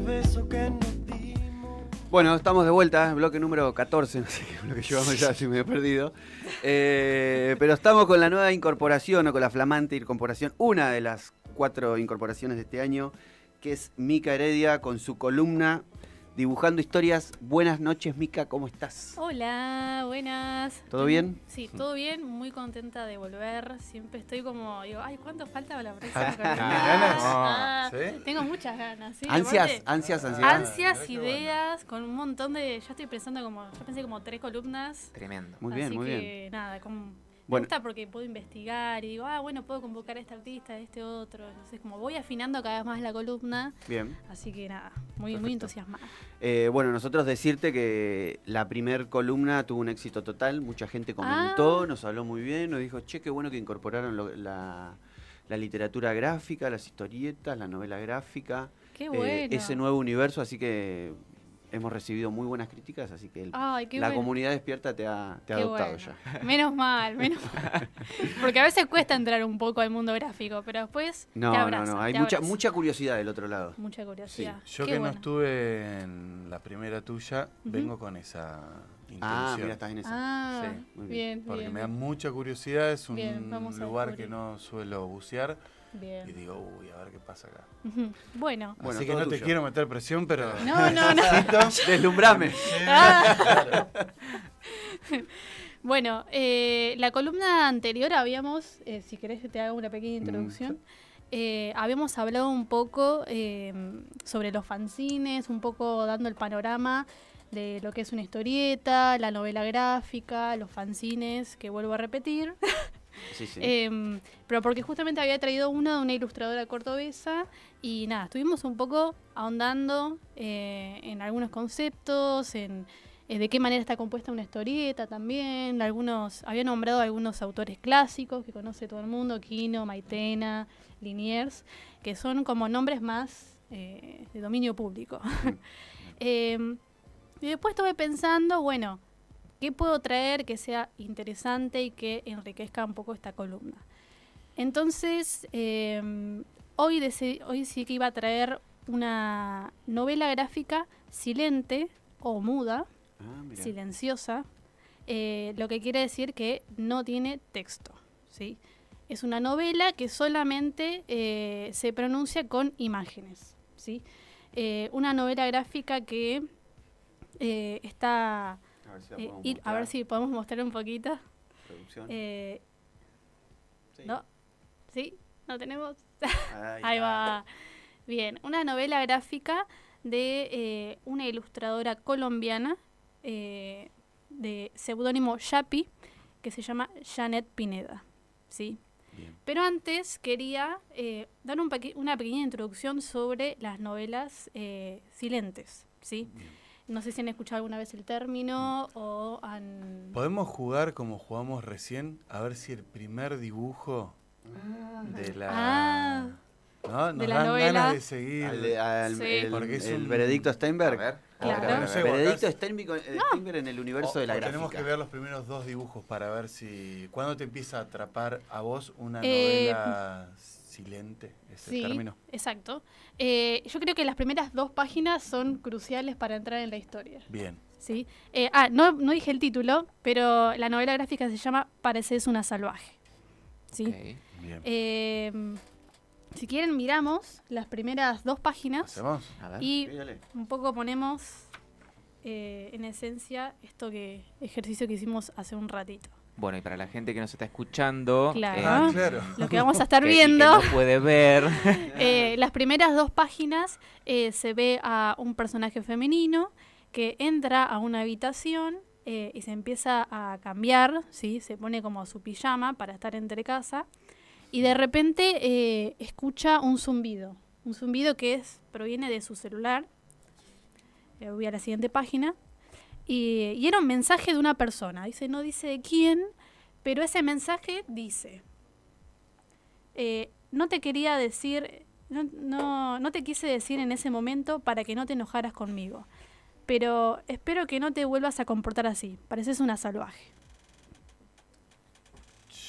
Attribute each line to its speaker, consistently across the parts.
Speaker 1: beso que
Speaker 2: Bueno, estamos de vuelta, ¿eh? bloque número 14, no sé llevamos ya, si me he perdido. Eh, pero estamos con la nueva incorporación, o con la flamante incorporación, una de las cuatro incorporaciones de este año, que es Mica Heredia con su columna dibujando historias. Buenas noches, Mica, ¿cómo estás?
Speaker 3: Hola, buenas. ¿Todo bien? Sí, mm. todo bien, muy contenta de volver. Siempre estoy como, digo, ay, ¿cuánto falta para la próxima?
Speaker 2: Ah, ah,
Speaker 3: tengo muchas ganas, Ansias, ansias, ansias. Ansias, ah, ideas, con un montón de, ya estoy pensando como, ya pensé como tres columnas.
Speaker 4: Tremendo. Muy bien, muy que, bien.
Speaker 3: Nada, como bueno. gusta porque puedo investigar y digo, ah, bueno, puedo convocar a este artista, a este otro. Entonces, como voy afinando cada vez más la columna. Bien. Así que nada, muy, muy entusiasmada.
Speaker 2: Eh, bueno, nosotros decirte que la primer columna tuvo un éxito total. Mucha gente comentó, ah. nos habló muy bien, nos dijo, che, qué bueno que incorporaron la, literatura gráfica, las historietas, la novela gráfica. Qué eh, bueno. ese nuevo universo, así que hemos recibido muy buenas críticas, así que la comunidad despierta te ha, te ha adoptado ya.
Speaker 3: Menos mal, menos mal. Porque a veces cuesta entrar un poco al mundo gráfico, pero después. No, te no, no. Hay mucha, mucha
Speaker 1: curiosidad del otro lado.
Speaker 3: Mucha curiosidad. Yo que no
Speaker 1: estuve en la primera tuya, vengo con esa ah, intención. Ah, mira, estás en esa. Ah, bien. Porque me da mucha curiosidad, es un lugar que no suelo bucear y digo, uy, a ver qué pasa acá.
Speaker 3: Bueno. Así que no te quiero
Speaker 1: meter presión, pero. No, no, no. Deslumbrame.
Speaker 3: bueno, eh, la columna anterior habíamos, eh, si querés que te haga una pequeña mm, introducción. Eh, habíamos hablado un poco em, sobre los fanzines, un poco dando el panorama de lo que es una historieta, la novela gráfica, los fanzines, que vuelvo a repetir. Em, pero porque justamente había traído una de una ilustradora cordobesa y nada, estuvimos un poco ahondando eh, en algunos conceptos, en eh, de qué manera está compuesta una historieta también, algunos, había nombrado algunos autores clásicos que conoce todo el mundo, Quino, Maitena, Liniers, que son como nombres más eh, de dominio público. Mm. Em, y después estuve pensando, bueno, ¿Qué puedo traer que sea interesante y que enriquezca un poco esta columna? Entonces, em, hoy, decidí, sí que iba a traer una novela gráfica silente o muda, ah, silenciosa, eh, lo que quiere decir que no tiene texto. ¿sí? Es una novela que solamente eh, se pronuncia con imágenes. ¿sí? Eh, una novela gráfica que está a ver si, a ver si podemos mostrar un poquito. Eh, sí. ¿No? ¿Sí? ¿No tenemos? Ahí, va. Bien, una novela gráfica de eh, una ilustradora colombiana eh, de seudónimo Yapi que se llama Janet Pineda. ¿Sí? Pero antes quería dar una pequeña introducción sobre las novelas silentes, ¿sí? No sé si han escuchado alguna vez el término o han... Podemos
Speaker 1: jugar como jugamos recién, a ver si el primer dibujo ah. de la... Ah. ¿no? Nos de la dan novela. ganas de seguir. Al, el, porque es el veredicto Steinberg. A ver. Claro. veredicto eh, Steinberg, en el universo de la gráfica. Tenemos que ver los primeros dos dibujos para ver si... ¿Cuándo te empieza a atrapar a vos una eh, novela silente es el término.
Speaker 3: Exacto. Eh, yo creo que las primeras dos páginas son cruciales para entrar en la historia. Bien. Sí. Eh, ah, no, dije el título, pero la novela gráfica se llama Pareces una salvaje. Sí. Em, si quieren, miramos las primeras dos páginas. Y un poco ponemos eh, en esencia esto que ejercicio que hicimos hace un ratito.
Speaker 4: Bueno, y para la gente que nos está escuchando, eh, ah, lo que vamos a estar viendo, puede ver.
Speaker 3: Eh, las primeras dos páginas eh, se ve a un personaje femenino que entra a una habitación y se empieza a cambiar, ¿sí? se pone como su pijama para estar entre casa y de repente escucha un zumbido, un zumbido que es proviene de su celular. voy a la siguiente página. Y, era un mensaje de una persona. Dice, no dice de quién, pero ese mensaje dice, eh, no te quería decir, no, no, te quise decir en ese momento para que no te enojaras conmigo, pero espero que no te vuelvas a comportar así. Pareces una salvaje.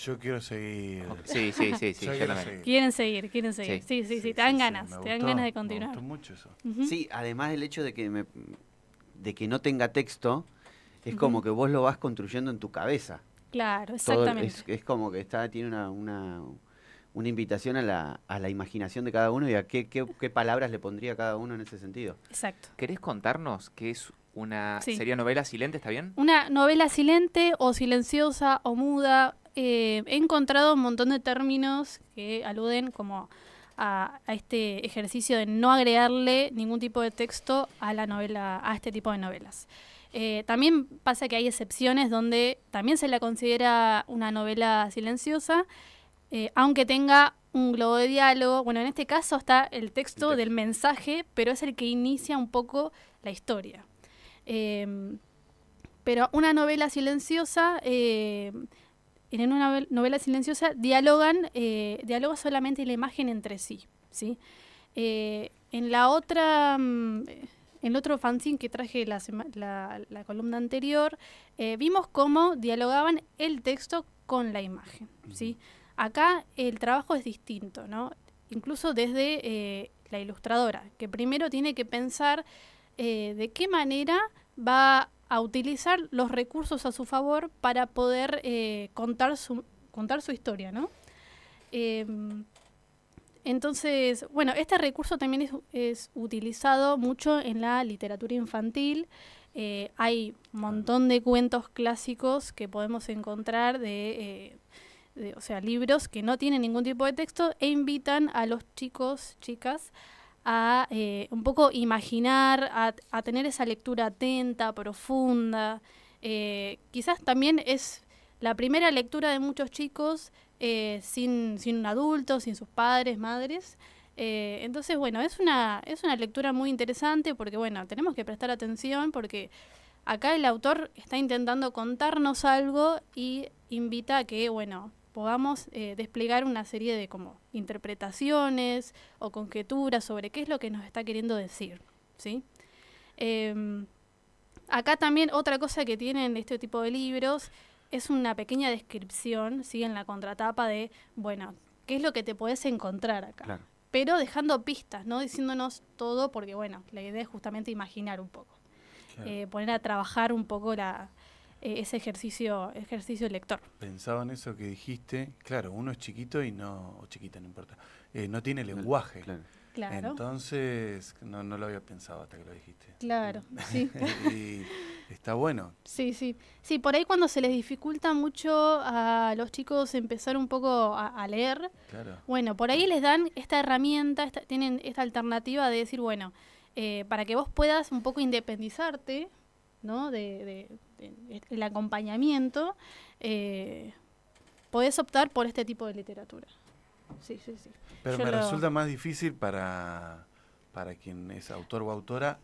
Speaker 1: Yo quiero seguir. Sí, sí, sí, sí.
Speaker 3: Quieren seguir, quieren seguir. Sí, sí, sí, te dan ganas, te dan ganas de continuar. Me gustó mucho eso. Sí,
Speaker 2: además el hecho de que me de que no tenga texto, es como que vos lo vas construyendo en tu cabeza.
Speaker 3: Claro, exactamente.
Speaker 2: es, como que está, tiene una, una, una invitación a la, a la, imaginación de cada uno y a qué, qué, palabras
Speaker 4: le pondría cada uno en ese sentido. Exacto. ¿Querés contarnos qué es una... ¿Sería novela silente, está bien?
Speaker 3: Una novela silente o silenciosa o muda. Eh, he encontrado un montón de términos que aluden como a, este ejercicio de no agregarle ningún tipo de texto a la novela, a este tipo de novelas. Eh, también pasa que hay excepciones donde también se la considera una novela silenciosa, eh, aunque tenga un globo de diálogo. Bueno, en este caso está el texto del mensaje, pero es el que inicia un poco la historia. Eh, pero una novela silenciosa en una novela silenciosa dialogan, eh, dialoga solamente la imagen entre sí, ¿sí? Eh, en la otra, en mm, el otro fanzine que traje la, columna anterior, eh, vimos cómo dialogaban el texto con la imagen, ¿sí? Acá el trabajo es distinto, ¿no? Incluso desde la ilustradora, que primero tiene que pensar de qué manera va a utilizar los recursos a su favor para poder eh, contar, su, historia, ¿no? Em, entonces, bueno, este recurso también es, utilizado mucho en la literatura infantil. Eh, hay un montón de cuentos clásicos que podemos encontrar eh, de, o sea, libros que no tienen ningún tipo de texto e invitan a los chicos, chicas, a eh, un poco imaginar, a, tener esa lectura atenta, profunda. Eh, quizás también es la primera lectura de muchos chicos eh, sin, un adulto, sin sus padres, madres. entonces, bueno, es una, es una lectura muy interesante porque, bueno, tenemos que prestar atención porque acá el autor está intentando contarnos algo y invita a que, bueno, podamos eh, desplegar una serie de como interpretaciones o conjeturas sobre qué es lo que nos está queriendo decir. ¿sí? Em, acá también otra cosa que tienen este tipo de libros es una pequeña descripción, en la contratapa de, bueno, qué es lo que te puedes encontrar acá. Pero dejando pistas, no diciéndonos todo, porque bueno, la idea es justamente imaginar un poco. Eh, poner a trabajar un poco la, eh, ese ejercicio, ejercicio lector.
Speaker 1: Pensaba en eso que dijiste, claro, uno es chiquito y no, o chiquita, no importa, eh, no tiene lenguaje. Claro. Entonces, no, no, lo había pensado hasta que lo dijiste.
Speaker 3: Claro, sí.
Speaker 1: está bueno.
Speaker 3: Sí, sí. Sí, por ahí cuando se les dificulta mucho a los chicos empezar un poco a, leer, bueno, por ahí les dan esta herramienta, tienen esta alternativa de decir, bueno, eh, para que vos puedas un poco independizarte, ¿no? de, el acompañamiento, eh, podés optar por este tipo de literatura. Pero me resulta más
Speaker 1: difícil para, para quien es autor o autora,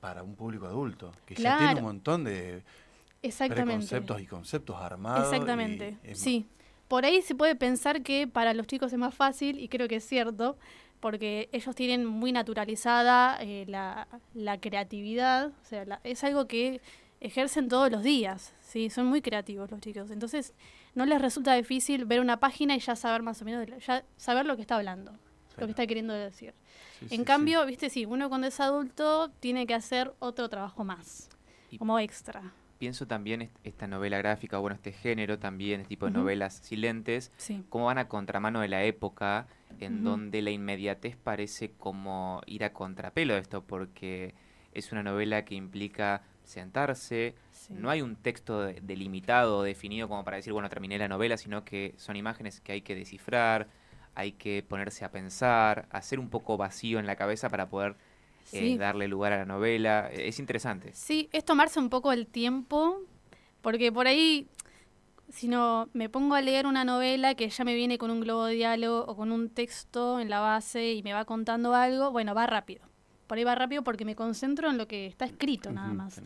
Speaker 1: para un público adulto, que ya tiene un montón de conceptos y conceptos armados. Exactamente, sí.
Speaker 3: Por ahí se puede pensar que para los chicos es más fácil, y creo que es cierto, porque ellos tienen muy naturalizada eh, la, creatividad, o sea, es algo que ejercen todos los días, ¿sí? son muy creativos los chicos, entonces no les resulta difícil ver una página y ya saber más o menos, ya saber lo que está hablando, lo que está queriendo decir. en cambio, viste, sí, uno cuando es adulto tiene que hacer otro trabajo más, como extra
Speaker 4: pienso también esta novela gráfica, bueno, este género también, este tipo de novelas silentes, como cómo van a contramano de la época en donde la inmediatez parece como ir a contrapelo de esto, porque es una novela que implica sentarse, no hay un texto de, delimitado, definido como para decir, bueno, terminé la novela, sino que son imágenes que hay que descifrar, hay que ponerse a pensar, hacer un poco vacío en la cabeza para poder eh, darle lugar a la novela, eh, es interesante.
Speaker 3: Sí, es tomarse un poco el tiempo, porque por ahí, si no me pongo a leer una novela que ya me viene con un globo de diálogo o con un texto en la base y me va contando algo, bueno, va rápido. Por ahí va rápido porque me concentro en lo que está escrito nada más.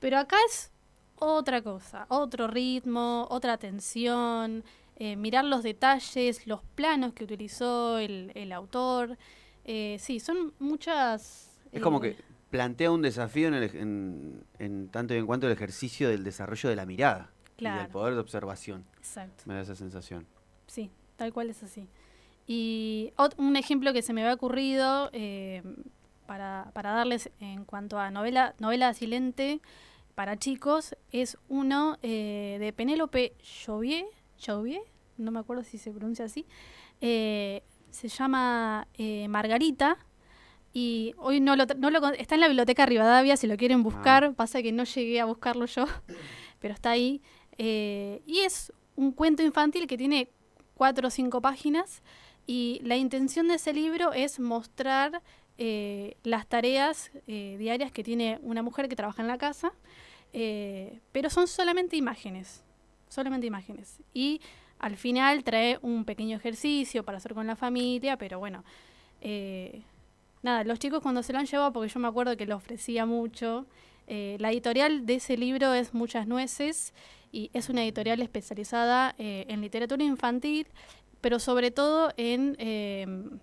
Speaker 3: Pero acá es otra cosa, otro ritmo, otra atención, eh, mirar los detalles, los planos que utilizó el autor. Eh, sí, son muchas... Es como eh, que
Speaker 2: plantea un desafío en, tanto y en cuanto el ejercicio del desarrollo de la mirada y del poder de observación. Exacto. Me da esa sensación.
Speaker 3: Sí, tal cual es así. Y un ejemplo que se me había ocurrido eh, para, darles en cuanto a novela, novela silente para chicos es uno de Penélope Chauvier, Chauvier, no me acuerdo si se pronuncia así, se llama eh, Margarita. Y hoy no lo, está en la biblioteca Rivadavia, si lo quieren ah. buscar, pasa que no llegué a buscarlo yo, pero está ahí. Eh, y es un cuento infantil que tiene cuatro o cinco páginas y la intención de ese libro es mostrar eh, las tareas diarias que tiene una mujer que trabaja en la casa, pero son solamente imágenes, solamente imágenes. Y al final trae un pequeño ejercicio para hacer con la familia, pero bueno. Eh, nada, los chicos cuando se lo han llevado, porque yo me acuerdo que lo ofrecía mucho, eh, la editorial de ese libro es Muchas Nueces y es una editorial especializada eh, en literatura infantil, pero sobre todo en, en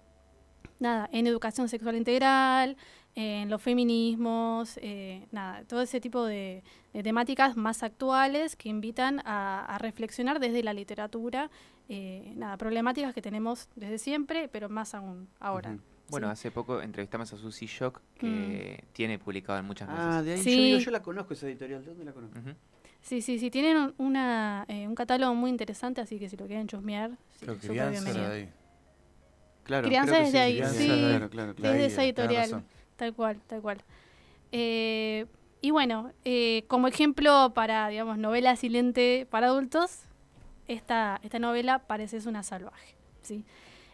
Speaker 3: educación sexual integral, en los feminismos, eh, nada, todo ese tipo de, temáticas más actuales que invitan a, reflexionar desde la literatura, eh, nada, problemáticas que tenemos desde siempre, pero más aún
Speaker 4: ahora. Bueno, hace poco entrevistamos a Susi Shock, que mm. tiene publicado en muchas veces. Ah, de ahí yo,
Speaker 2: la conozco esa editorial, dónde la conozco?
Speaker 3: Sí, sí, sí, tienen eh, un, catálogo muy interesante, así que si lo quieren chusmear,
Speaker 1: crianza de ahí. Claro, crianza desde ahí, sí, desde esa editorial
Speaker 3: tal cual, tal cual. Eh, y bueno, eh, como ejemplo para, digamos, novela silente para adultos, esta, esta novela Pareces una salvaje. ¿sí?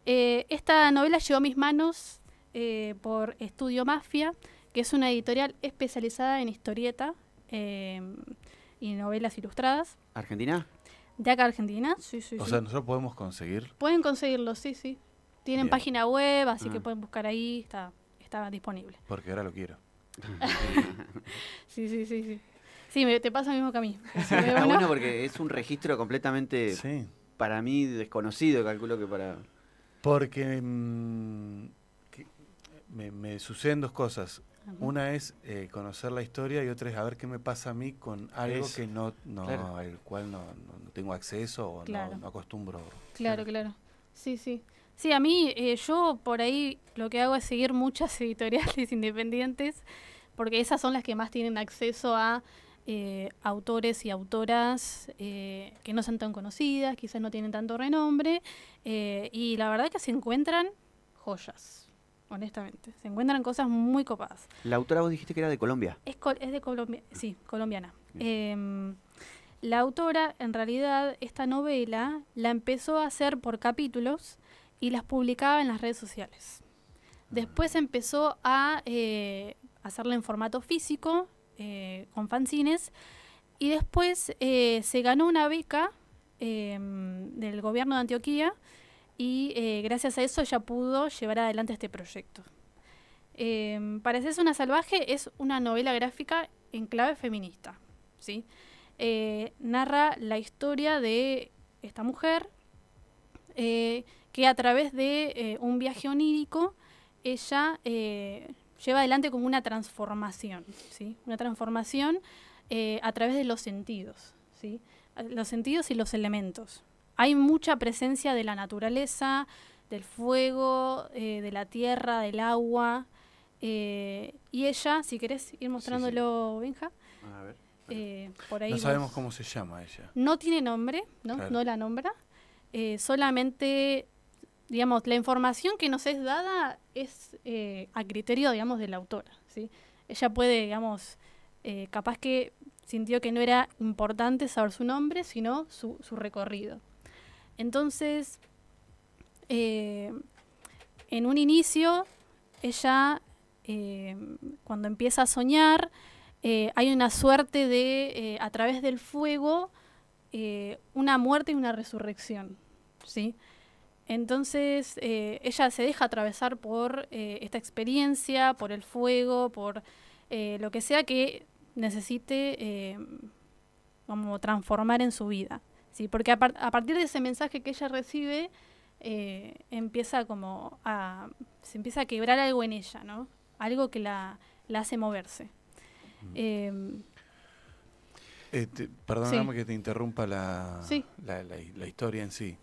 Speaker 3: Eh, esta novela llegó a mis manos por Estudio Mafia, que es una editorial especializada en historieta y novelas ilustradas. ¿Argentina? De acá Argentina, sí, sí. O sea,
Speaker 1: nosotros podemos conseguir.
Speaker 3: Pueden conseguirlo, sí, sí. Tienen página web, así que mm. pueden buscar ahí, está, estaba disponible.
Speaker 1: Porque ahora lo quiero.
Speaker 3: sí, sí, sí, sí. Sí, te pasa lo mismo que a mí. Ah,
Speaker 2: porque es un registro completamente, para mí, desconocido, calculo que para...
Speaker 1: Porque mm, me, suceden dos cosas. Una es eh, conocer la historia y otra es a ver qué me pasa a mí con algo que no, no al cual no, no, tengo acceso o no, acostumbro. Claro,
Speaker 3: claro. Sí, sí. Sí, a mí eh, yo por ahí lo que hago es seguir muchas editoriales independientes, porque esas son las que más tienen acceso a eh, autores y autoras eh, que no son tan conocidas, quizás no tienen tanto renombre, y la verdad que se encuentran joyas, honestamente. Se encuentran cosas muy copadas.
Speaker 2: La autora vos dijiste que era de Colombia.
Speaker 3: Es, es de Colombia, sí, mm. colombiana. Mm. Em, la autora, en realidad, esta novela la empezó a hacer por capítulos y las publicaba en las redes sociales. Después ah. empezó a eh, hacerla en formato físico, eh, con fanzines, y después eh, se ganó una beca em, del gobierno de Antioquía y gracias a eso ya pudo llevar adelante este proyecto. Em, para hacerse una salvaje es una novela gráfica en clave feminista. ¿sí? narra la historia de esta mujer que a través de eh, un viaje onírico ella eh, lleva adelante como una transformación, ¿sí? Una transformación eh, a través de los sentidos, ¿sí? Los sentidos y los elementos. Hay mucha presencia de la naturaleza, del fuego, de la tierra, del agua. y ella, si querés ir mostrándolo, Venja. Benja. A ver. por ahí no sabemos cómo
Speaker 1: se llama ella.
Speaker 3: No tiene nombre, no, la nombra. solamente digamos, la información que nos es dada es eh, a criterio, digamos, de la autora, ¿sí? Ella puede, digamos, eh, capaz que sintió que no era importante saber su nombre, sino su, recorrido. Entonces, eh, en un inicio, ella, cuando empieza a soñar, hay una suerte de, a través del fuego, una muerte y una resurrección, ¿sí? sí entonces eh, ella se deja atravesar por eh, esta experiencia, por el fuego, por eh, lo que sea que necesite como transformar en su vida. ¿sí? Porque a, partir de ese mensaje que ella recibe, empieza como a, se empieza a quebrar algo en ella, ¿no? algo que la, hace moverse. Em,
Speaker 1: este, perdóname que te interrumpa la, la historia en sí.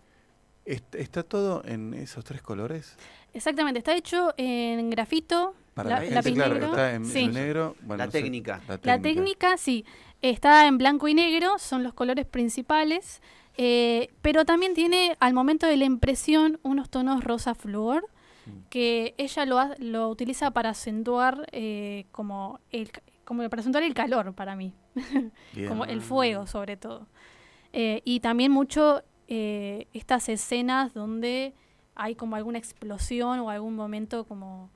Speaker 1: ¿Está todo en esos tres colores?
Speaker 3: Exactamente, está hecho en grafito, la, negro. la,
Speaker 1: técnica. la,
Speaker 3: técnica. sí. Está en blanco y negro, son los colores principales, eh, pero también tiene al momento de la impresión unos tonos rosa flor mm. que ella lo, lo utiliza para acentuar eh, como el como para el calor para mí
Speaker 1: como el fuego
Speaker 3: sobre todo eh, y también mucho eh, estas escenas donde hay como alguna explosión o algún momento como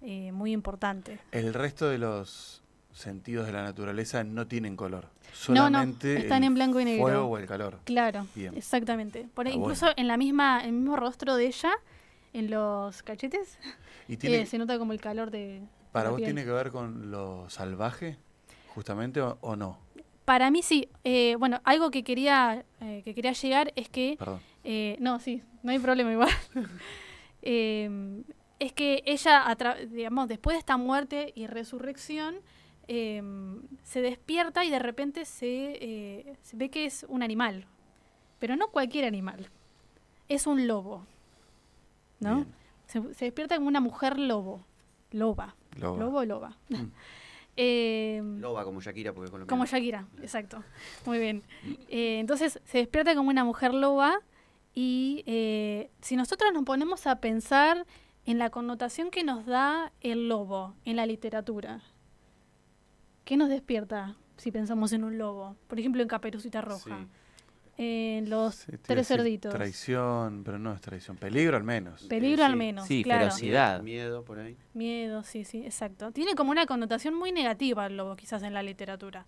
Speaker 3: eh, muy importante.
Speaker 1: El resto de los sentidos de la naturaleza no tienen color. Solamente no, están en blanco y negro. o el calor. Claro,
Speaker 3: exactamente. incluso en la misma, el mismo rostro de ella, en los cachetes, eh, se nota como el calor de. ¿Para vos tiene que
Speaker 1: ver con lo salvaje, justamente, o no?
Speaker 3: Para mí sí. Eh, bueno, algo que quería, eh, que quería llegar es que... Eh, no, sí, no hay problema igual. Em, es que ella, digamos, después de esta muerte y resurrección, em, se despierta y de repente se, ve que es un animal. Pero no cualquier animal. Es un lobo. ¿No? Se, despierta como una mujer lobo. Loba. Lobo, loba. Mm. Em,
Speaker 2: loba como Shakira, porque con Como
Speaker 3: Shakira, exacto. Muy bien. Eh, entonces se despierta como una mujer loba y eh, si nosotros nos ponemos a pensar en la connotación que nos da el lobo en la literatura, ¿qué nos despierta si pensamos en un lobo? Por ejemplo, en Caperucita Roja los tres cerditos.
Speaker 1: Traición, pero no es traición. Peligro al menos. Peligro al menos. Sí, claro. ferocidad. Miedo por ahí.
Speaker 3: Miedo, sí, sí, exacto. Tiene como una connotación muy negativa el lobo, quizás en la literatura.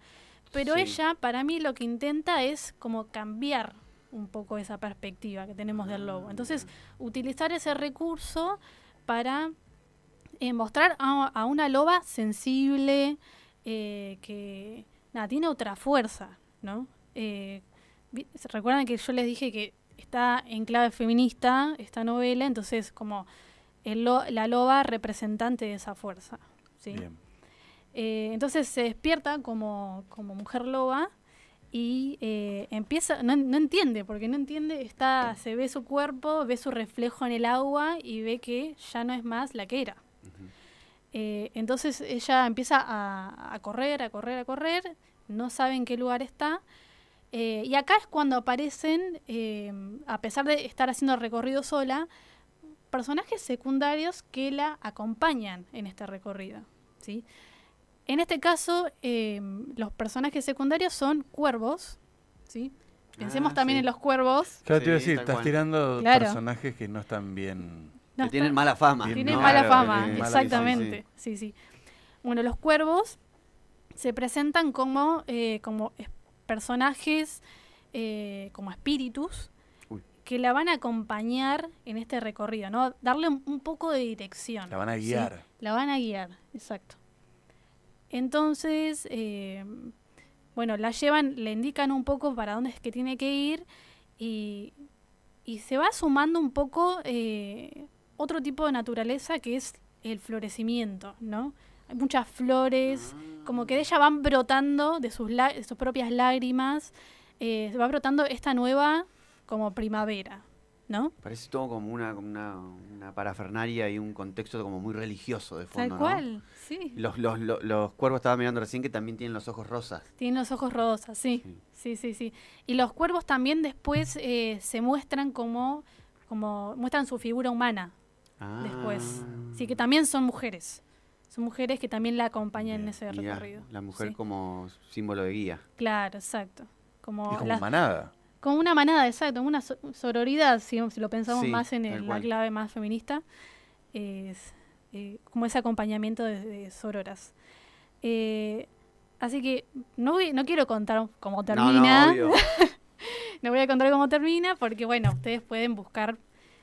Speaker 3: Pero ella, para mí, lo que intenta es como cambiar un poco esa perspectiva que tenemos del lobo. Ah. Entonces, utilizar ese recurso para eh, mostrar a, una loba sensible, eh, que tiene otra fuerza, ¿no? Eh, recuerdan que yo les dije que está en clave feminista esta novela, entonces como la loba representante de esa fuerza. Eh, entonces se despierta como, mujer loba y eh, empieza, no, entiende, porque no entiende, está, se ve su cuerpo, ve su reflejo en el agua y ve que ya no es más la que era. Eh, entonces ella empieza a, a correr, a correr, a correr, no sabe en qué lugar está eh, y acá es cuando aparecen, eh, a pesar de estar haciendo recorrido sola, personajes secundarios que la acompañan en este recorrido. ¿sí? En este caso, eh, los personajes secundarios son cuervos. ¿sí? Pensemos ah, también en los cuervos. Ya te iba a decir, estás
Speaker 1: tirando personajes que no están bien. que tienen mala fama. Tienen mala fama, exactamente.
Speaker 3: sí, sí. Bueno, los cuervos se presentan como, como personajes eh, como espíritus que la van a acompañar en este recorrido, ¿no? Darle un, poco de dirección. La van a guiar. La van a guiar, exacto. Entonces, eh, bueno, la llevan, le indican un poco para dónde es que tiene que ir y, se va sumando un poco eh, otro tipo de naturaleza que es el florecimiento, ¿no? hay muchas flores, como que de ella van brotando de sus, sus propias lágrimas, eh, va brotando esta nueva como primavera, ¿no?
Speaker 2: Parece todo como una, una, parafernaria y un contexto como muy religioso de fondo. Tal cual, sí. Los, los, los, cuervos estaba mirando recién que también tienen los ojos rosas.
Speaker 3: Tienen los ojos rosas, sí. Sí, sí, sí. Y los cuervos también después eh, se muestran como, como, muestran su figura humana
Speaker 2: ah. después.
Speaker 3: Así que también son mujeres son mujeres que también la acompañan en ese recorrido.
Speaker 2: La mujer como símbolo de guía.
Speaker 3: Claro, exacto. Como, manada. Como una manada, exacto, una sororidad, si, lo pensamos más en el, la clave más feminista, es eh, como ese acompañamiento de, sororas. Eh, así que no, no quiero contar cómo termina. No, voy a contar cómo termina porque, bueno, ustedes pueden buscar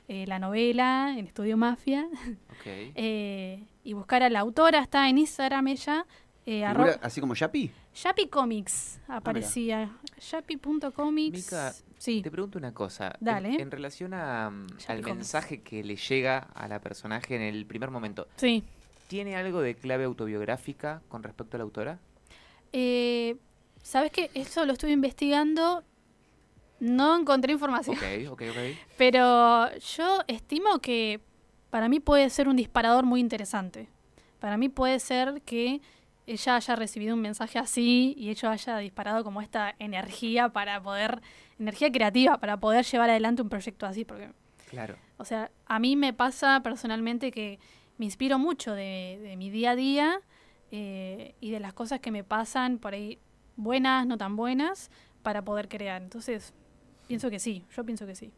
Speaker 3: eh, la novela en Estudio Mafia. y buscar a la autora, está en Instagram ella. Eh,
Speaker 4: ¿Así como Yapi?
Speaker 3: Yapi Comics ah, aparecía. Yapi.comics. Mica,
Speaker 4: sí. te pregunto una cosa. Dale. En, relación mm, al mensaje que le llega a la personaje en el primer momento. Sí. ¿Tiene algo de clave autobiográfica con respecto a la autora?
Speaker 3: Eh, Sabes que eso lo estuve investigando. No encontré información. Ok, ok, ok. Pero yo estimo que para mí puede ser un disparador muy interesante. Para mí puede ser que ella haya recibido un mensaje así y ello haya disparado como esta energía para poder, energía creativa, para poder llevar adelante un proyecto así. Porque, claro. O sea, a mí me pasa personalmente que me inspiro mucho de, mi día a día eh, y de las cosas que me pasan por ahí, buenas, no tan buenas, para poder crear. Entonces, pienso que sí, yo pienso que sí.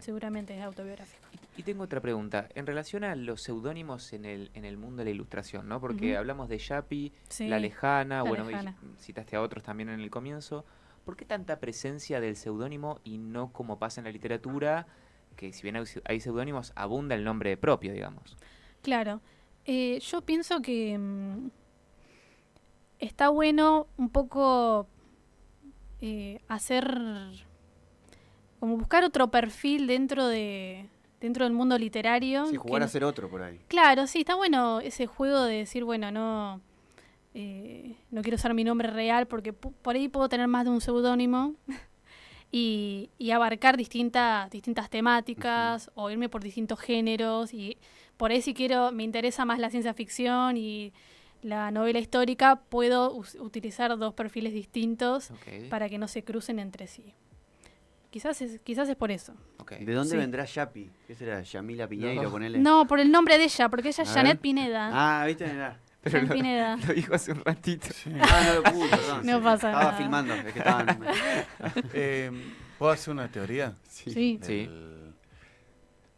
Speaker 3: Seguramente es autobiográfico.
Speaker 4: Y, tengo otra pregunta. En relación a los seudónimos en el, en el mundo de la ilustración, ¿no? Porque hablamos de Yapi, La Lejana, bueno, citaste a otros también en el comienzo. ¿Por qué tanta presencia del seudónimo y no como pasa en la literatura, que si bien hay, seudónimos, abunda el nombre propio, digamos?
Speaker 3: Claro. Eh, yo pienso que mm, está bueno un poco eh, hacer como buscar otro perfil dentro de dentro del mundo literario. Sí, jugar a ser otro por ahí. Claro, sí, está bueno ese juego de decir, bueno, no, eh, no quiero usar mi nombre real porque por ahí puedo tener más de un seudónimo y, abarcar distintas, distintas temáticas o irme por distintos géneros y por ahí si quiero, me interesa más la ciencia ficción y la novela histórica, puedo utilizar dos perfiles distintos para que no se crucen entre sí. Quizás es, quizás es por eso.
Speaker 4: ¿De dónde vendrá
Speaker 2: Yapi? ¿Qué será? ¿Yamila Piñeiro? No. No,
Speaker 3: por el nombre de ella, porque ella es Janet Pineda. Ah, ¿viste? Mirá.
Speaker 1: lo, Pineda. lo, dijo hace un ratito. Ah, no lo pasa Estaba filmando. Eh, ¿Puedo hacer una teoría? Sí. Sí.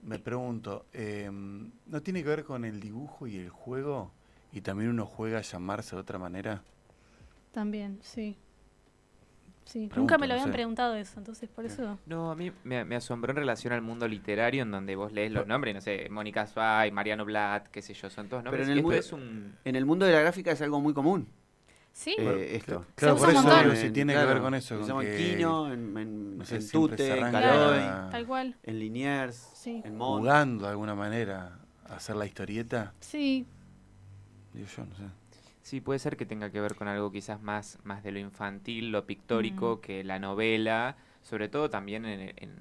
Speaker 1: Me pregunto, eh, ¿no tiene que ver con el dibujo y el juego? ¿Y también uno juega a llamarse de otra manera?
Speaker 3: También, sí. Sí, nunca me lo habían preguntado eso, entonces por eso...
Speaker 1: No, a mí me, asombró en relación al mundo
Speaker 4: literario en donde vos lees los nombres, no sé, Mónica Suárez, Mariano Blatt, qué sé yo, son todos nombres. Pero en el, mundo, es
Speaker 2: un... en el mundo de la gráfica es algo muy común. Sí, eh, esto. Claro, por eso si tiene que ver con eso. en Quino, en,
Speaker 1: Tute, en Caloy, en Liniers, en Jugando de alguna manera a hacer la historieta. Sí. Digo yo, no sé.
Speaker 4: Sí, puede ser que tenga que ver con algo quizás más, más de lo infantil, lo pictórico, que la novela, sobre todo también en,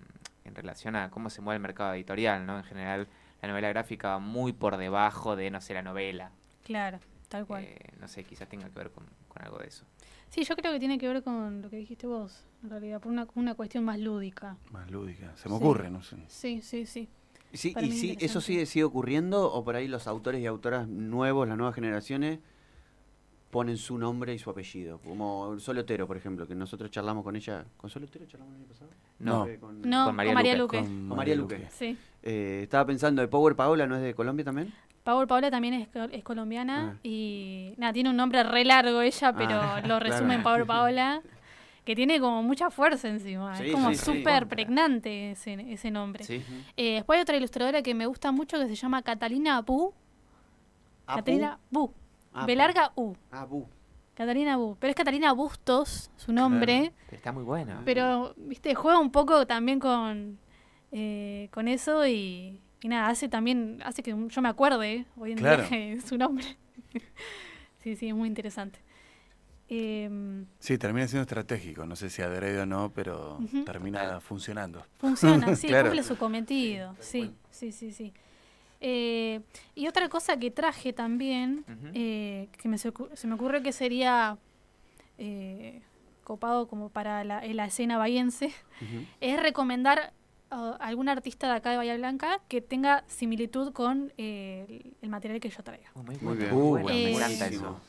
Speaker 4: relación a cómo se mueve el mercado editorial, ¿no? En general, la novela gráfica va muy por debajo de, no sé, la novela.
Speaker 3: Claro, tal cual. Eh,
Speaker 4: no sé, quizás tenga que ver con, algo de eso.
Speaker 3: Sí, yo creo que tiene que ver con lo que dijiste vos, en realidad, por una, una cuestión más lúdica.
Speaker 4: Más lúdica, se me ocurre, no sé.
Speaker 3: Sí, sí, sí. Sí, ¿Y sí, eso
Speaker 2: sigue, sigue ocurriendo o por ahí los autores y autoras nuevos, las nuevas generaciones, ponen su nombre y su apellido. Como Solotero, por ejemplo, que nosotros charlamos con ella. ¿Con Solotero charlamos el año pasado? No, Con, María Luque. Con, María Luque. Eh, estaba pensando, ¿de Power Paola no es de Colombia también?
Speaker 3: Power Paola también es, colombiana ah. y nada, tiene un nombre re largo ella, ah, pero lo resume en Power Paola, que tiene como mucha fuerza encima, es como súper pregnante ese, ese nombre. Eh, después hay otra ilustradora que me gusta mucho que se llama Catalina Bu. Catalina Belarga U. Ah, Bu. Catalina Bu. Pero es Catalina Bustos, su nombre.
Speaker 4: Está muy buena.
Speaker 3: Pero, viste, juega un poco también con, eh, con eso y, nada, hace también, hace que yo me acuerde hoy en día su nombre. sí, sí, es muy interesante. Em,
Speaker 1: sí, termina siendo estratégico, no sé si adrede o no, pero termina funcionando. Funciona, sí, cumple
Speaker 3: su cometido, sí, sí, sí, sí. Eh, y otra cosa que traje también, eh, que se, me ocurre que sería eh, copado como para la, escena bahiense, es recomendar a uh, algún artista de acá de Bahía Blanca que tenga similitud con el, material que yo traiga. Oh,
Speaker 1: muy, bien.
Speaker 2: bueno,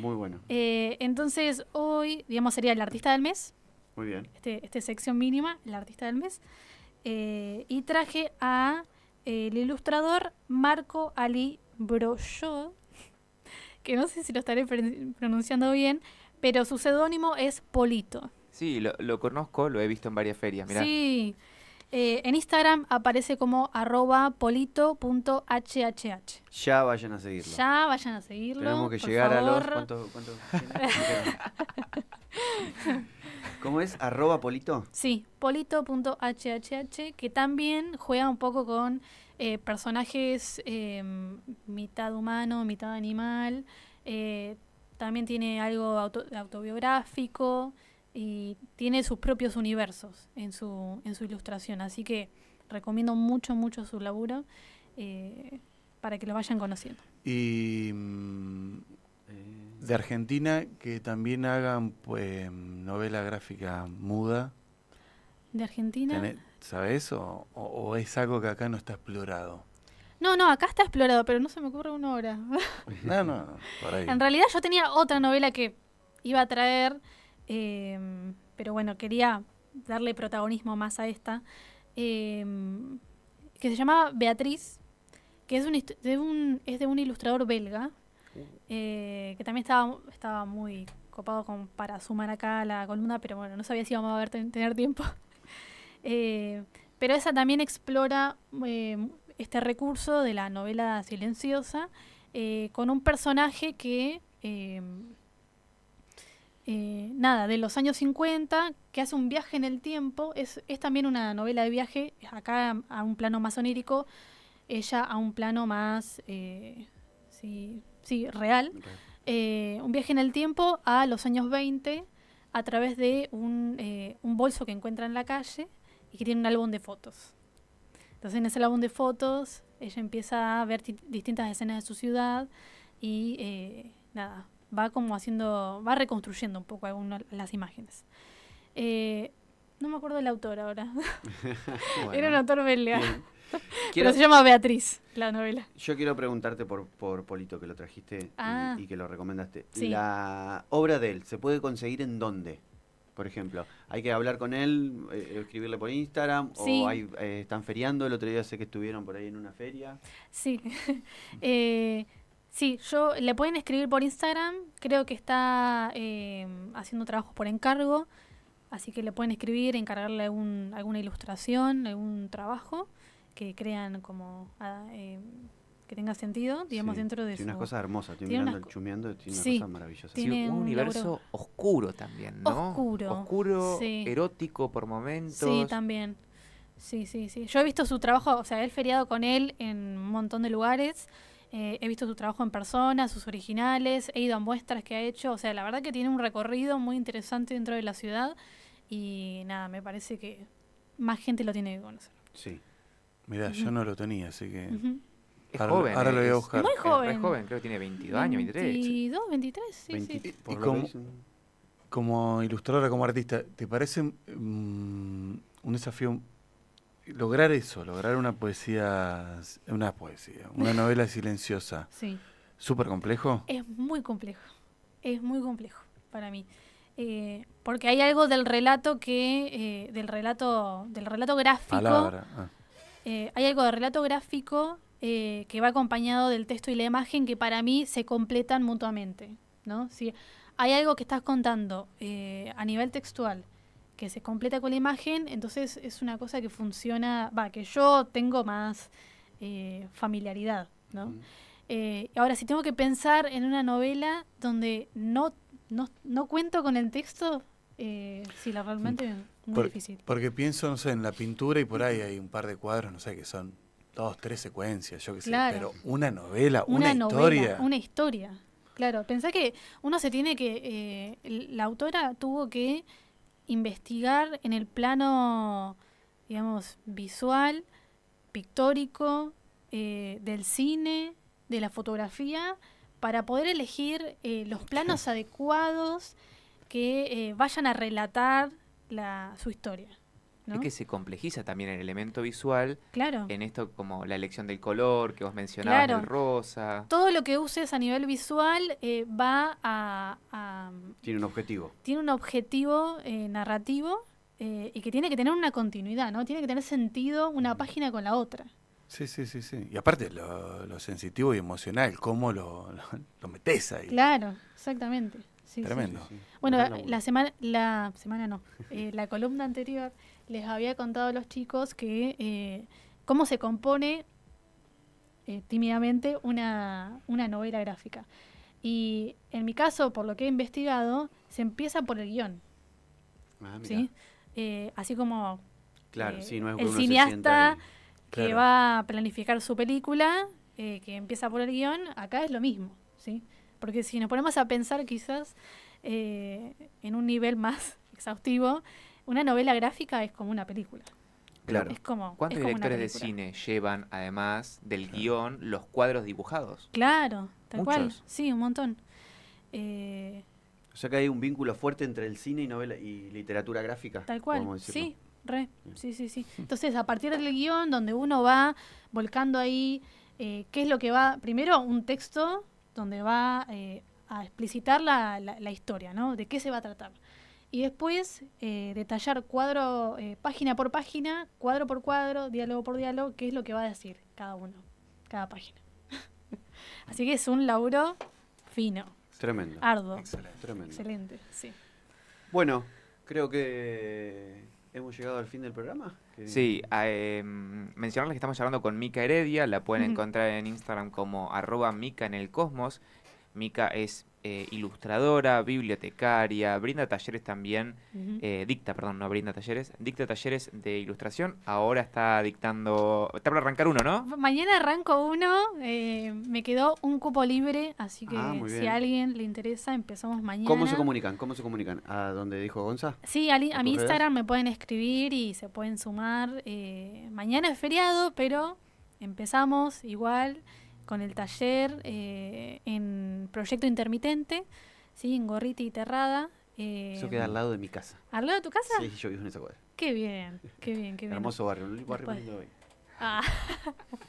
Speaker 2: Muy bueno.
Speaker 3: entonces, hoy, digamos, sería el artista del mes. Muy bien. Este, este sección mínima, el artista del mes. y traje a el ilustrador Marco Ali Brojo, que no sé si lo estaré pronunciando bien, pero su seudónimo es Polito.
Speaker 4: Sí, lo, conozco, lo he visto en varias ferias, Sí,
Speaker 3: en Instagram aparece como arroba polito.hhh.
Speaker 4: Ya vayan a seguirlo.
Speaker 3: Ya vayan a seguirlo. Tenemos que llegar a los... ¿Cuántos?
Speaker 2: ¿Cómo es? ¿Arroba Polito?
Speaker 3: Sí, polito.hhh, que también juega un poco con eh, personajes em, mitad humano, mitad animal. Eh, también tiene algo autobiográfico y tiene sus propios universos en su, en su ilustración. Así que recomiendo mucho, mucho su laburo eh, para que lo vayan conociendo.
Speaker 1: Y. Mm, de Argentina que también hagan pues, novela gráfica muda?
Speaker 3: ¿De Argentina?
Speaker 1: ¿Sabes? O, o, es algo que acá no está explorado?
Speaker 3: No, no, acá está explorado, pero no se me ocurre una hora.
Speaker 1: no, no, por ahí. En
Speaker 3: realidad yo tenía otra novela que iba a traer, em, pero bueno, quería darle protagonismo más a esta, em, que se llamaba Beatriz, que es, un, es de un ilustrador belga, eh, que también estaba, estaba muy copado para sumar acá la columna, pero bueno, no sabía si íbamos a ver, tener tiempo. Eh, pero esa también explora eh, este recurso de la novela silenciosa con un personaje que, nada, de los años 50, que hace un viaje en el tiempo, es, también una novela de viaje, acá a, un plano más onírico, ella a un plano más, sí, sí, real, eh, un viaje en el tiempo a los años 20 a través de eh, un, bolso que encuentra en la calle y que tiene un álbum de fotos. Entonces en ese álbum de fotos ella empieza a ver distintas escenas de su ciudad y eh, nada, va como haciendo, va reconstruyendo un poco algunas las imágenes. no me acuerdo del autor ahora. Era un autor belga. Quiero... Pero se llama Beatriz, la novela.
Speaker 2: Yo quiero preguntarte por, por Polito, que lo trajiste y, ah. que lo recomendaste. La obra de él, ¿se puede conseguir en dónde? Por ejemplo, ¿hay que hablar con él, eh, escribirle por Instagram? ¿O eh, están feriando? El otro día sé que estuvieron por ahí en una feria.
Speaker 3: Sí. Eh, sí, yo le pueden escribir por Instagram. Creo que está haciendo trabajos por encargo. Así que le pueden escribir, encargarle alguna ilustración, algún trabajo que crean como ah, eh, que tenga sentido, digamos, dentro de tiene unas cosas hermosas, estoy mirando el
Speaker 2: chumeando, tiene una cosa maravillosa, Tiene un, universo oscuro también, ¿no? Oscuro.
Speaker 3: Oscuro,
Speaker 4: erótico por momentos. Sí,
Speaker 3: también. Sí, sí, sí. Yo he visto su trabajo, o sea, he feriado con él en un montón de lugares. Eh, he visto su trabajo en persona, sus originales, he ido a muestras que ha hecho. O sea, la verdad que tiene un recorrido muy interesante dentro de la ciudad. Y nada, me parece que más gente lo tiene que conocer.
Speaker 1: Sí. Mirá, yo no lo tenía, así que. Es joven. Ahora lo voy a buscar. Muy joven. Es, joven,
Speaker 4: creo que tiene 22 años, 23. 22,
Speaker 3: 23, sí, sí. Y,
Speaker 1: como, ilustradora, como artista, ¿te parece mm, un desafío lograr eso, lograr una poesía, una poesía, una novela silenciosa? Sí. ¿Súper complejo?
Speaker 3: Es muy complejo. Es muy complejo para mí. Eh, porque hay algo del relato que, eh, del relato, del relato gráfico. Palabra. Ah. Eh, hay algo de relato gráfico eh, que va acompañado del texto y la imagen que para mí se completan mutuamente. ¿no? Si hay algo que estás contando eh, a nivel textual que se completa con la imagen, entonces es una cosa que funciona, va, que yo tengo más familiaridad. ¿no? ahora, si tengo que pensar en una novela donde no, no, no cuento con el texto, eh, sí, la realmente mm. muy difícil.
Speaker 1: Porque pienso, no sé, en la pintura y por ahí hay un par de cuadros, no sé, que son dos, tres secuencias, yo qué sé, pero una novela, una, historia. una
Speaker 3: historia, claro. pensé que uno se tiene que, eh, la autora tuvo que investigar en el plano, digamos, visual, pictórico, eh, del cine, de la fotografía, para poder elegir los planos adecuados que eh, vayan a relatar su historia.
Speaker 4: Es que se complejiza también el elemento visual. Claro. En esto, como la elección del color que vos mencionabas, el rosa.
Speaker 3: Todo lo que uses a nivel visual eh, va a,
Speaker 4: Tiene un objetivo.
Speaker 3: Tiene un objetivo eh, narrativo y que tiene que tener una continuidad, ¿no? Tiene que tener sentido una página con la otra.
Speaker 1: Sí, sí, sí, sí. Y aparte, lo, sensitivo y emocional, cómo lo metes ahí.
Speaker 3: Claro, exactamente. Tremendo.
Speaker 1: bueno, la,
Speaker 3: semana, la semana no, eh, la columna anterior les había contado a los chicos que eh, cómo se compone eh, tímidamente una, novela gráfica. Y en mi caso, por lo que he investigado, se empieza por el guión. Ah, ¿sí? así como
Speaker 2: el cineasta
Speaker 3: que va a planificar su película, que empieza por el guión, acá es lo mismo. ¿sí? Porque si nos ponemos a pensar quizás eh, en un nivel más exhaustivo, una novela gráfica es como una película.
Speaker 4: Claro.
Speaker 1: Es como, ¿Cuántos directores
Speaker 3: de
Speaker 4: cine llevan, además del guión, los cuadros dibujados?
Speaker 3: Claro, tal cual. Sí, un montón. Eh,
Speaker 4: o sea que hay un vínculo fuerte entre el cine y novela
Speaker 2: y literatura gráfica. Tal cual. Sí,
Speaker 3: Sí, sí, Entonces, a partir del guión, donde uno va volcando ahí eh, qué es lo que va. Primero, un texto donde va eh, a explicitar la, historia, ¿no? De qué se va a tratar. Y después eh, detallar cuadro, eh, página por página, cuadro por cuadro, diálogo por diálogo, qué es lo que va a decir cada uno, cada página. Así que es un laburo fino.
Speaker 2: Tremendo.
Speaker 4: Ardo. Excelente. Tremendo.
Speaker 3: Excelente, sí.
Speaker 4: Bueno,
Speaker 2: creo que Hemos llegado al fin del programa.
Speaker 4: Sí, em, mencionarles que estamos hablando con Mica Heredia, la pueden encontrar en Instagram como arroba Mica en el Cosmos. Mica es eh, ilustradora, bibliotecaria, brinda talleres también, eh, dicta, perdón, no brinda talleres, dicta talleres de ilustración. Ahora está dictando, está para arrancar uno, ¿no?
Speaker 3: Mañana arranco uno, eh, me quedó un cupo libre, así que ah, si a alguien le interesa, empezamos mañana. ¿Cómo se
Speaker 2: comunican? ¿Cómo se comunican? ¿A dónde dijo Gonza?
Speaker 3: Sí, a, a mi Instagram me pueden escribir y se pueden sumar. mañana es feriado, pero empezamos igual con el taller eh, en Proyecto Intermitente, ¿sí? en Gorriti y Terrada. Eh, eso queda al lado de mi casa. ¿Al lado de tu casa? Sí, yo vivo en esa cuadra. Qué bien, qué bien, qué bien. Hermoso barrio, un barrio lindo hoy. Ah.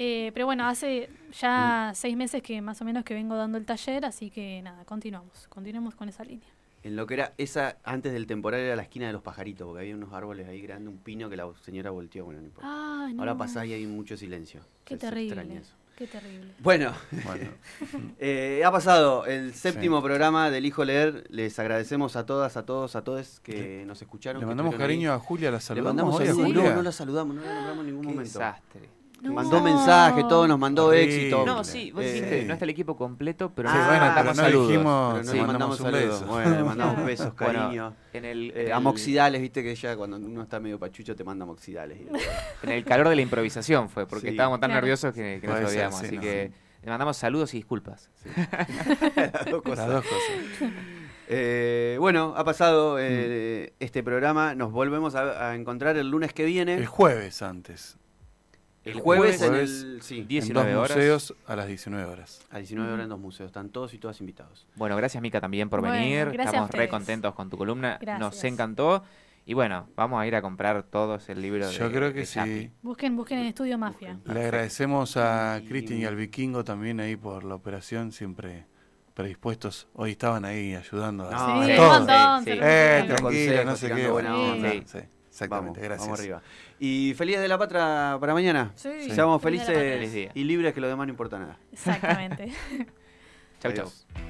Speaker 3: Eh, pero bueno, hace ya mm. seis meses que más o menos que vengo dando el taller, así que nada, continuamos, continuamos con esa línea.
Speaker 2: En lo que era esa, antes del temporal era la esquina de los pajaritos, porque había unos árboles ahí grandes, un pino que la señora volteó, bueno, no importa. Ah, Ahora pasás y hay mucho silencio. Qué terrible. Qué terrible. Bueno, eh, ha pasado el séptimo programa del Hijo Leer. Les agradecemos a todas, a todos, a todos que nos escucharon. Le mandamos cariño a Julia, la saludamos. Le mandamos hoy a, ¿eh? No, la saludamos, no la nombramos en ningún
Speaker 4: momento. Desastre. Mandó mensaje, todo nos mandó éxito. No, sí, vos dijiste, no está el equipo completo, pero sí, bueno, saludos. Dijimos, mandamos, un Beso. Bueno, mandamos besos, cariño. en eh, el, Amoxidales,
Speaker 2: viste que ella cuando uno está medio pachucho te manda amoxidales. en el calor de la improvisación fue, porque estábamos tan nerviosos que, que nos veíamos, así que
Speaker 4: le mandamos saludos y disculpas.
Speaker 1: dos cosas.
Speaker 2: Eh, bueno, ha pasado eh, mm. este programa. Nos volvemos a encontrar el lunes que viene. El jueves
Speaker 1: antes. El
Speaker 2: jueves, en el dos museos
Speaker 1: a las 19 horas. A 19
Speaker 4: horas en dos museos. Están todos y todas invitados. Bueno, gracias Mica también por venir. Estamos re contentos con tu columna. Nos encantó. Y bueno, vamos a ir a comprar todos el libro Yo de Yo creo que sí.
Speaker 3: Busquen, busquen en Estudio Mafia. Le
Speaker 1: agradecemos a Cristian y al Vikingo también ahí por la operación, siempre predispuestos. Hoy estaban ahí ayudando a, sí, Eh, no sé qué. Exactamente, gracias. Vamos arriba.
Speaker 2: Y feliz de la patria para mañana. Sí. Seamos felices y libres que lo demás no importa nada. Exactamente. chau, chau.